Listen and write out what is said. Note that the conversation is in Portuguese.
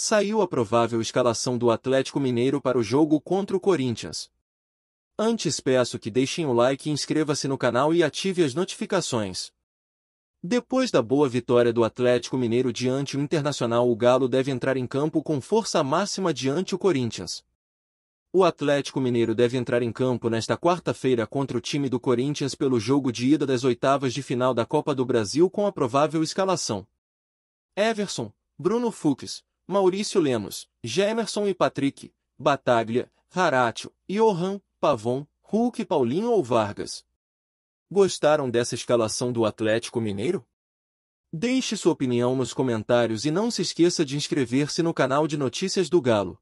saiu a provável escalação do Atlético Mineiro para o jogo contra o Corinthians. Antes peço que deixem o like e inscreva-se no canal e ative as notificações. Depois da boa vitória do Atlético Mineiro diante o Internacional, o Galo deve entrar em campo com força máxima diante o Corinthians. O Atlético Mineiro deve entrar em campo nesta quarta-feira contra o time do Corinthians pelo jogo de ida das oitavas de final da Copa do Brasil com a provável escalação. Everson, Bruno Fuchs, Maurício Lemos, Gemerson e Patrick, Bataglia, Haratio, Johan, Pavon, Hulk e Paulinho ou Vargas. Gostaram dessa escalação do Atlético Mineiro? Deixe sua opinião nos comentários e não se esqueça de inscrever-se no canal de Notícias do Galo.